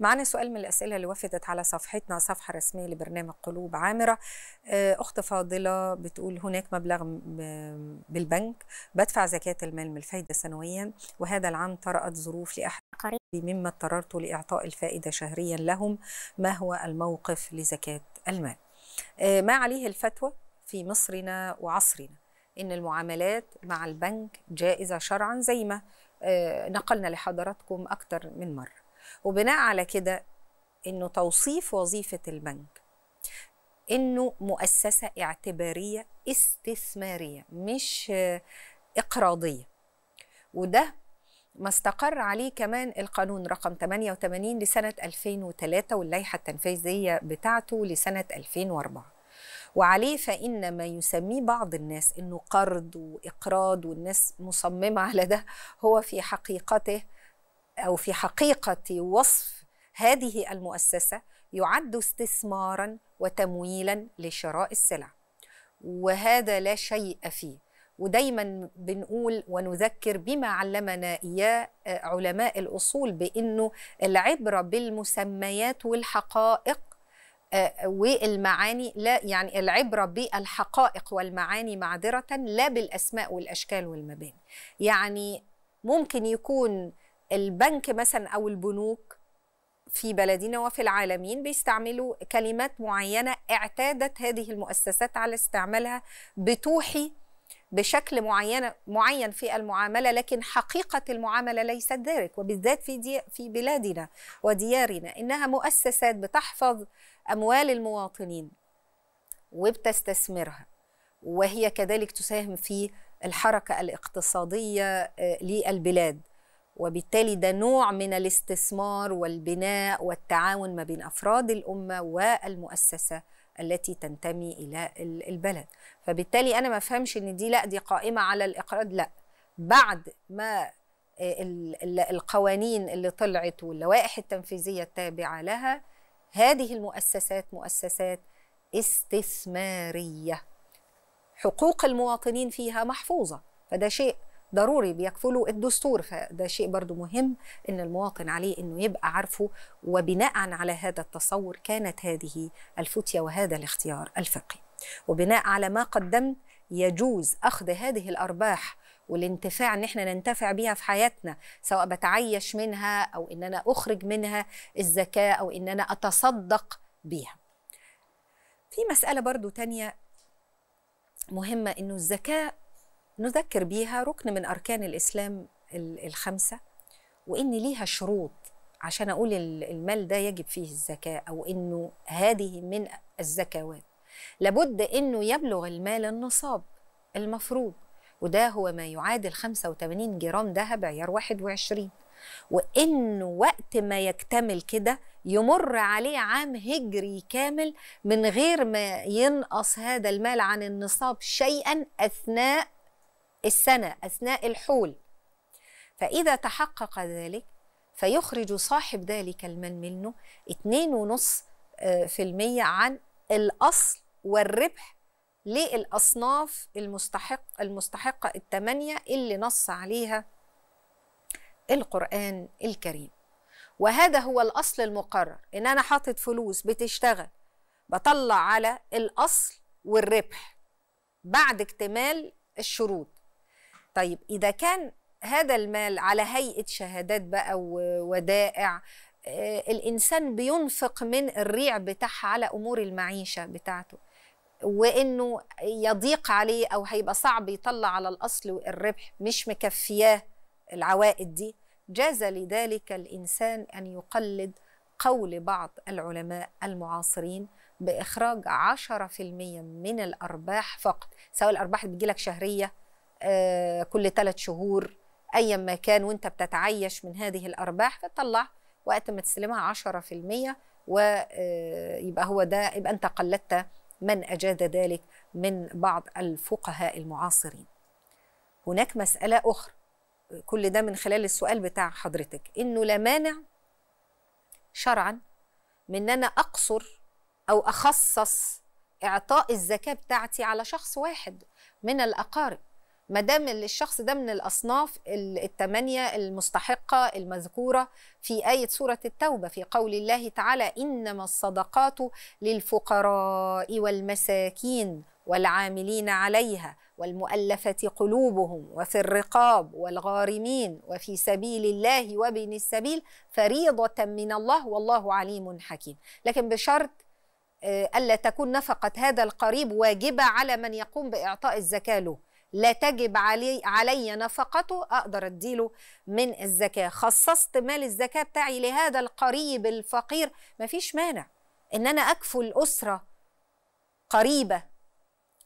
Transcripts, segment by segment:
معنا سؤال من الأسئلة اللي وفدت على صفحتنا صفحة رسمية لبرنامج قلوب عامرة آه، أخت فاضلة بتقول هناك مبلغ بالبنك بدفع زكاة المال من الفايدة سنويا وهذا العام طرأت ظروف لأحد قريبي مما اضطررت لإعطاء الفائدة شهريا لهم ما هو الموقف لزكاة المال آه، ما عليه الفتوى في مصرنا وعصرنا ان المعاملات مع البنك جائزه شرعا زي ما آه، نقلنا لحضراتكم اكثر من مره وبناء على كده انه توصيف وظيفه البنك انه مؤسسه اعتباريه استثماريه مش اقراضيه وده ما استقر عليه كمان القانون رقم 88 لسنة 2003 واللائحة التنفيذية بتاعته لسنة 2004 وعليه فإن ما يسميه بعض الناس أنه قرض وإقراض والناس مصممة على ده هو في حقيقته او في حقيقه وصف هذه المؤسسه يعد استثمارا وتمويلا لشراء السلع وهذا لا شيء فيه ودايما بنقول ونذكر بما علمنا اياه آه، علماء الاصول بانه العبره بالمسميات والحقائق آه، والمعاني لا يعني العبره بالحقائق والمعاني معذره لا بالاسماء والاشكال والمباني يعني ممكن يكون البنك مثلا او البنوك في بلدنا وفي العالمين بيستعملوا كلمات معينه اعتادت هذه المؤسسات على استعمالها بتوحي بشكل معين معين في المعامله لكن حقيقه المعامله ليست ذلك وبالذات في دي في بلادنا وديارنا انها مؤسسات بتحفظ اموال المواطنين وبتستثمرها وهي كذلك تساهم في الحركه الاقتصاديه آه، للبلاد وبالتالي ده نوع من الاستثمار والبناء والتعاون ما بين افراد الامه والمؤسسه التي تنتمي الى البلد فبالتالي انا ما افهمش ان دي لا دي قائمه على الاقراض لا بعد ما آه، القوانين اللي طلعت واللوائح التنفيذيه التابعه لها هذه المؤسسات مؤسسات استثماريه حقوق المواطنين فيها محفوظه فده شيء ضروري بيكفلوا الدستور فده شيء برضو مهم ان المواطن عليه انه يبقى عارفه وبناء على هذا التصور كانت هذه الفتية وهذا الاختيار الفقهي وبناء على ما قدمت يجوز اخذ هذه الارباح والانتفاع ان احنا ننتفع بيها في حياتنا سواء بتعيش منها او ان انا اخرج منها الزكاه او ان انا اتصدق بيها في مساله برضو تانية مهمه انه الزكاه نذكر بيها ركن من أركان الإسلام الخمسة وإن ليها شروط عشان أقول المال ده يجب فيه الزكاة أو إنه هذه من الزكوات لابد إنه يبلغ المال النصاب المفروض وده هو ما يعادل 85 جرام ذهب عيار 21 وانه وقت ما يكتمل كده يمر عليه عام هجري كامل من غير ما ينقص هذا المال عن النصاب شيئا اثناء السنة أثناء الحول فإذا تحقق ذلك فيخرج صاحب ذلك المن منه 2.5% آه، عن الأصل والربح للأصناف المستحق المستحقة الثمانية اللي نص عليها القرآن الكريم وهذا هو الأصل المقرر إن أنا حاطط فلوس بتشتغل بطلع على الأصل والربح بعد اكتمال الشروط طيب إذا كان هذا المال على هيئة شهادات بقى وودائع آه، الإنسان بينفق من الريع بتاعها على أمور المعيشة بتاعته وإنه يضيق عليه أو هيبقى صعب يطلع على الأصل والربح مش مكفياه العوائد دي جاز لذلك الإنسان أن يقلد قول بعض العلماء المعاصرين بإخراج 10% من الأرباح فقط سواء الأرباح اللي بتجيلك شهرية آه، كل ثلاث شهور ايا ما كان وانت بتتعيش من هذه الارباح فتطلع وقت ما تسلمها 10% ويبقى آه، هو ده يبقى انت قلدت من اجاد ذلك من بعض الفقهاء المعاصرين. هناك مساله اخرى كل ده من خلال السؤال بتاع حضرتك انه لا مانع شرعا من ان انا اقصر او اخصص اعطاء الزكاه بتاعتي على شخص واحد من الاقارب ما دام الشخص ده من الاصناف الثمانيه المستحقه المذكوره في ايه سوره التوبه في قول الله تعالى انما الصدقات للفقراء والمساكين والعاملين عليها والمؤلفه قلوبهم وفي الرقاب والغارمين وفي سبيل الله وابن السبيل فريضه من الله والله عليم حكيم لكن بشرط آه، الا تكون نفقه هذا القريب واجبه على من يقوم باعطاء الزكاه له لا تجب علي, علي نفقته أقدر أديله من الزكاة خصصت مال الزكاة بتاعي لهذا القريب الفقير مفيش مانع إن أنا أكفل أسرة قريبة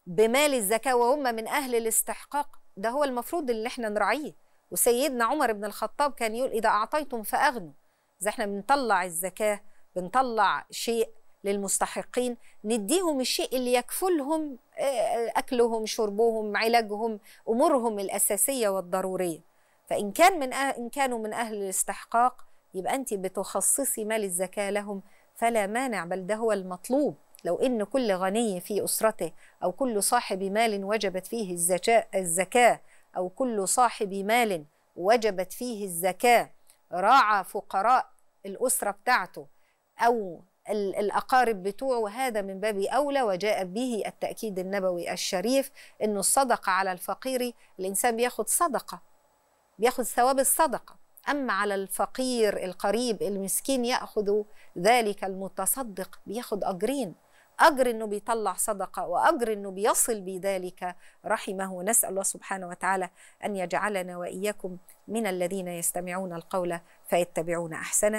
بمال الزكاة وهم من أهل الاستحقاق ده هو المفروض اللي احنا نراعيه وسيدنا عمر بن الخطاب كان يقول إذا أعطيتم فأغنوا إذا احنا بنطلع الزكاة بنطلع شيء للمستحقين نديهم الشيء اللي يكفلهم اكلهم شربهم علاجهم امورهم الاساسيه والضروريه فان كان من أه ان كانوا من اهل الاستحقاق يبقى انت بتخصصي مال الزكاه لهم فلا مانع بل ده هو المطلوب لو ان كل غني في اسرته او كل صاحب مال وجبت فيه الزكاه الزكاه او كل صاحب مال وجبت فيه الزكاه راعى فقراء الاسره بتاعته او الأقارب بتوعه وهذا من باب أولى وجاء به التأكيد النبوي الشريف أنه الصدقة على الفقير الإنسان بياخد صدقة بياخد ثواب الصدقة أما على الفقير القريب المسكين يأخذ ذلك المتصدق بياخد أجرين أجر أنه بيطلع صدقة وأجر أنه بيصل بذلك رحمه نسأل الله سبحانه وتعالى أن يجعلنا وإياكم من الذين يستمعون القول فيتبعون أحسنه